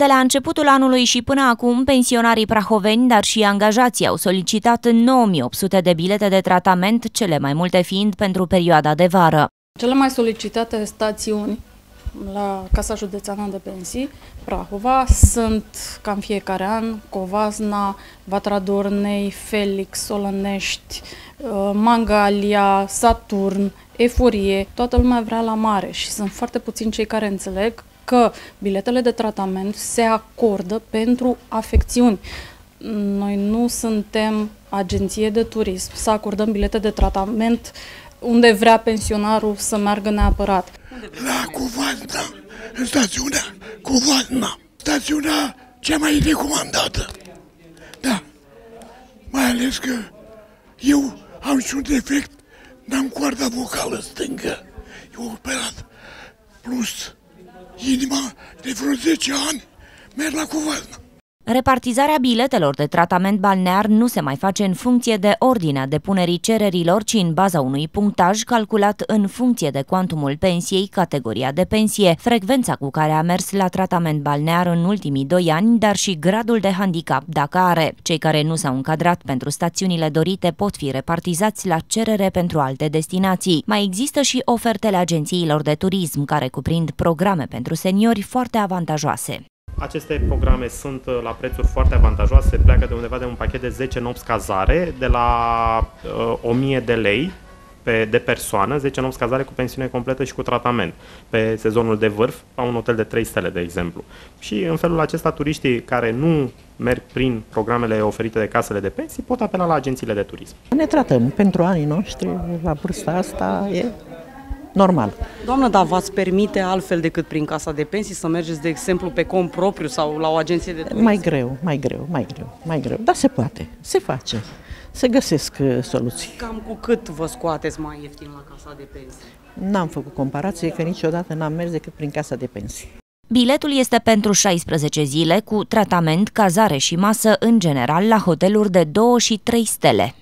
De la începutul anului și până acum, pensionarii prahoveni, dar și angajații au solicitat 9800 de bilete de tratament, cele mai multe fiind pentru perioada de vară. Cele mai solicitate stațiuni la Casa Județeană de Pensii, Prahova, sunt cam fiecare an Covazna, Vatra Dornei, Felix, Solănești, uh, Mangalia, Saturn, Eforie. Toată lumea vrea la mare și sunt foarte puțini cei care înțeleg că biletele de tratament se acordă pentru afecțiuni. Noi nu suntem agenție de turism să acordăm bilete de tratament unde vrea pensionarul să meargă neapărat. La Cuvanta, în stațiunea Cuvanta, stațiunea cea mai recomandată. Da, mai ales că eu am și un defect, n-am coarda vocală stângă. Eu operat plus inima de vreo 10 ani merg la cuvânt. Repartizarea biletelor de tratament balnear nu se mai face în funcție de ordinea depunerii cererilor, ci în baza unui punctaj calculat în funcție de cuantumul pensiei, categoria de pensie, frecvența cu care a mers la tratament balnear în ultimii doi ani, dar și gradul de handicap dacă are. Cei care nu s-au încadrat pentru stațiunile dorite pot fi repartizați la cerere pentru alte destinații. Mai există și ofertele agențiilor de turism, care cuprind programe pentru seniori foarte avantajoase. Aceste programe sunt uh, la prețuri foarte avantajoase, pleacă de undeva de un pachet de 10 nopți cazare, de la uh, 1000 de lei pe, de persoană, 10 nopți cazare cu pensiune completă și cu tratament, pe sezonul de vârf, la un hotel de 3 stele, de exemplu. Și în felul acesta, turiștii care nu merg prin programele oferite de casele de pensii pot apela la agențiile de turism. Ne tratăm pentru anii noștri, la vârsta asta e normal. Doamnă, dar v-ați permite altfel decât prin casa de pensii să mergeți, de exemplu, pe cont propriu sau la o agenție de turism? Mai greu, mai greu, mai greu, mai greu, dar se poate, se face, se găsesc uh, soluții. Cam cu cât vă scoateți mai ieftin la casa de pensii? N-am făcut comparație, că niciodată n-am mers decât prin casa de pensii. Biletul este pentru 16 zile cu tratament, cazare și masă în general la hoteluri de 2 și 3 stele.